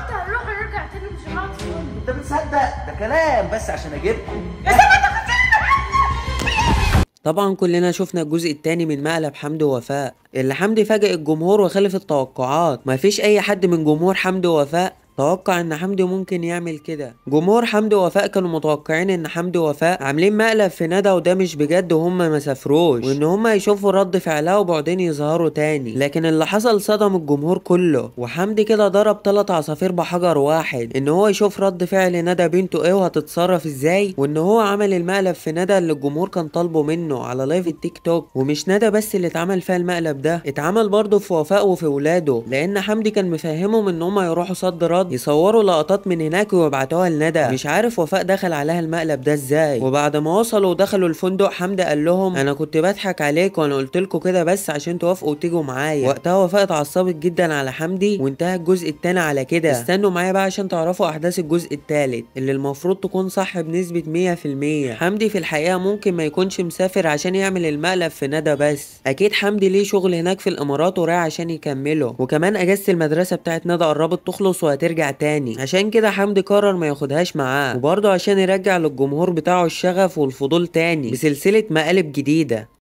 قلت تاني انت بتصدق ده كلام بس عشان اجيبكم طبعا كلنا شفنا الجزء الثاني من مقلب حمدي ووفاء اللي حمدي فاجئ الجمهور وخلف التوقعات مفيش اي حد من جمهور حمدي ووفاء توقع ان حمدي ممكن يعمل كده جمهور حمدي ووفاء كانوا متوقعين ان حمدي ووفاء عاملين مقلب في ندى وده مش بجد وهم ما سافروش وان هم يشوفوا رد فعلها وبعدين يظهروا تاني لكن اللي حصل صدم الجمهور كله وحمدي كده ضرب تلات عصافير بحجر واحد ان هو يشوف رد فعل ندى بنته ايه وهتتصرف ازاي وان هو عمل المقلب في ندى اللي الجمهور كان طالبه منه على لايف التيك توك ومش ندى بس اللي اتعمل فيها المقلب ده اتعمل برضه في وفاء وفي ولاده لان حمدي كان مفهمهم ان هم يروحوا صد رد يصوروا لقطات من هناك ويبعتوها لندى مش عارف وفاء دخل عليها المقلب ده ازاي وبعد ما وصلوا ودخلوا الفندق حمدى قال لهم انا كنت بضحك عليك وانا قلت لكم كده بس عشان توافقوا وتيجوا معايا وقتها وفاء اتعصبت جدا على حمدي وانتهى الجزء الثاني على كده استنوا معايا بقى عشان تعرفوا احداث الجزء الثالث اللي المفروض تكون صح بنسبه 100% حمدي في الحقيقه ممكن ما يكونش مسافر عشان يعمل المقلب في ندى بس اكيد حمدي ليه شغل هناك في الامارات ورايح عشان يكمله وكمان اجازه المدرسه بتاعت ندى قربت تخلص وهترجع يرجع تاني عشان كده حمدي قرر ما ياخدهاش معاه وبرضه عشان يرجع للجمهور بتاعه الشغف والفضول تاني بسلسلة مقالب جديدة